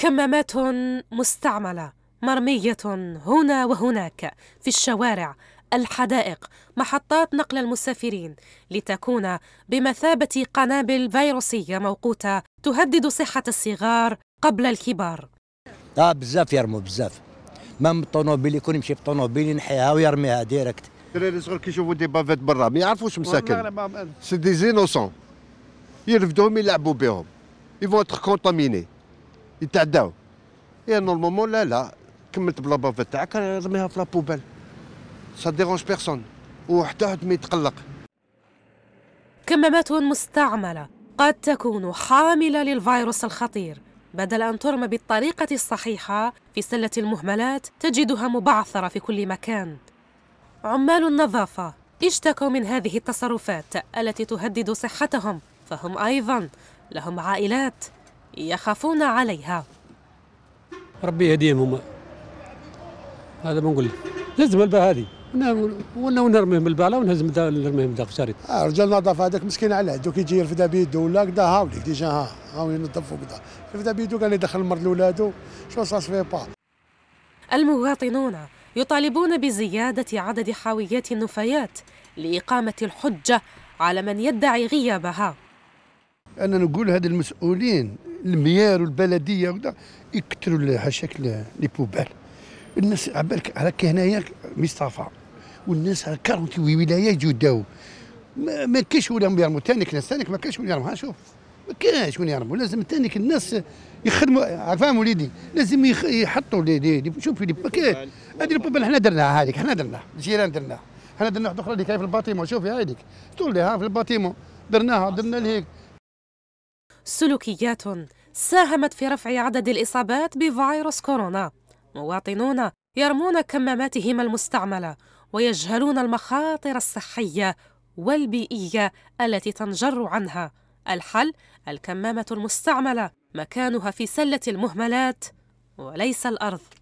كمامات مستعمله مرميه هنا وهناك في الشوارع الحدائق محطات نقل المسافرين لتكون بمثابه قنابل فيروسيه موقوته تهدد صحه الصغار قبل الكبار اه بزاف يرموا بزاف ما من الطونوبيل يكون يمشي بالطونوبيل ينحيها ويرميها ديريكت الدراري الصغار كيشوفوا دي بافيت برا ما يعرفوش مساكن سي دي زينوسون يرفدوهم يلعبوا بهم يفون تخ كونتاميني يتعداو يا إيه، نورمالمون لا لا كملت بلا باف تاعك رميها في لابوبال سا ديرونج بيرسون وحتى واحد ما يتقلق كمامات مستعملة قد تكون حاملة للفيروس الخطير بدل أن ترمى بالطريقة الصحيحة في سلة المهملات تجدها مبعثرة في كل مكان عمال النظافة اشتكوا من هذه التصرفات التي تهدد صحتهم فهم أيضا لهم عائلات يخافون عليها ربي يهديهم هما هذا ما نقول لك لازم البا هذه ولا ونرميهم من ونهزم نرميهم نرميه من الشريط اه رجال النظافه هذاك مسكين على دوك يجي يرفد بيدو ولا كدا هاولي ديجا ها هاو ينظف وكدا يرفد بيدو قال يدخل المرض لولادو شو صاص فيه با المواطنون يطالبون بزياده عدد حاويات النفايات لاقامه الحجه على من يدعي غيابها انا نقول هاد المسؤولين الميار والبلديه وكذا يكثروا حاشاك لي بوبال الناس على راك هنايا مصطفى والناس راك ولايه يجوا داو ما, كاينش ولا يرموا تانيك ناس تانيك ما كاينش ولا يرموا شوف ما كاينش ولا يرموا لازم تانيك الناس يخدموا عفاهم وليدي لازم يحطوا لي دي شوف لي كاين هذه البوبال حنا درناها هذيك حنا درناها الجيران درناها حنا درنا واحده اخرى اللي كاين في الباتيمون شوفي هذيك طول لها في الباتيمون درناها درنا لهيك سلوكيات ساهمت في رفع عدد الإصابات بفيروس كورونا مواطنون يرمون كماماتهم المستعملة ويجهلون المخاطر الصحية والبيئية التي تنجر عنها الحل الكمامة المستعملة مكانها في سلة المهملات وليس الأرض